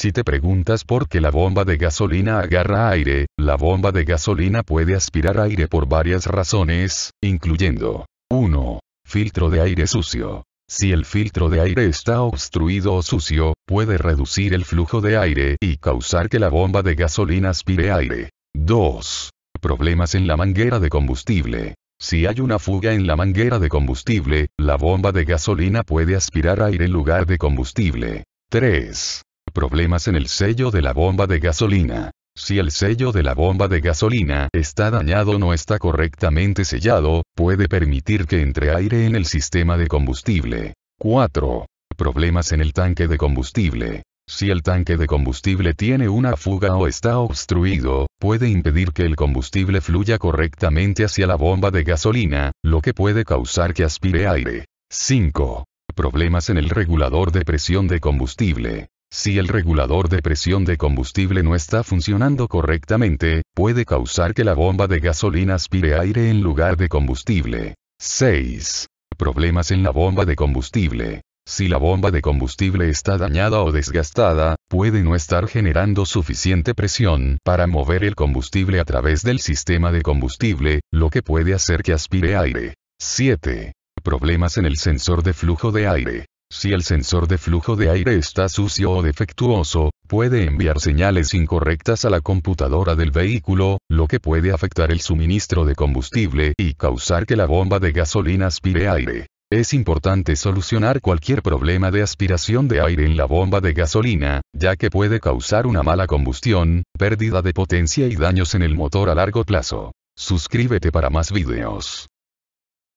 Si te preguntas por qué la bomba de gasolina agarra aire, la bomba de gasolina puede aspirar aire por varias razones, incluyendo 1. Filtro de aire sucio. Si el filtro de aire está obstruido o sucio, puede reducir el flujo de aire y causar que la bomba de gasolina aspire aire. 2. Problemas en la manguera de combustible. Si hay una fuga en la manguera de combustible, la bomba de gasolina puede aspirar aire en lugar de combustible. 3. Problemas en el sello de la bomba de gasolina. Si el sello de la bomba de gasolina está dañado o no está correctamente sellado, puede permitir que entre aire en el sistema de combustible. 4. Problemas en el tanque de combustible. Si el tanque de combustible tiene una fuga o está obstruido, puede impedir que el combustible fluya correctamente hacia la bomba de gasolina, lo que puede causar que aspire aire. 5. Problemas en el regulador de presión de combustible. Si el regulador de presión de combustible no está funcionando correctamente, puede causar que la bomba de gasolina aspire aire en lugar de combustible. 6. Problemas en la bomba de combustible. Si la bomba de combustible está dañada o desgastada, puede no estar generando suficiente presión para mover el combustible a través del sistema de combustible, lo que puede hacer que aspire aire. 7. Problemas en el sensor de flujo de aire. Si el sensor de flujo de aire está sucio o defectuoso, puede enviar señales incorrectas a la computadora del vehículo, lo que puede afectar el suministro de combustible y causar que la bomba de gasolina aspire aire. Es importante solucionar cualquier problema de aspiración de aire en la bomba de gasolina, ya que puede causar una mala combustión, pérdida de potencia y daños en el motor a largo plazo. Suscríbete para más videos.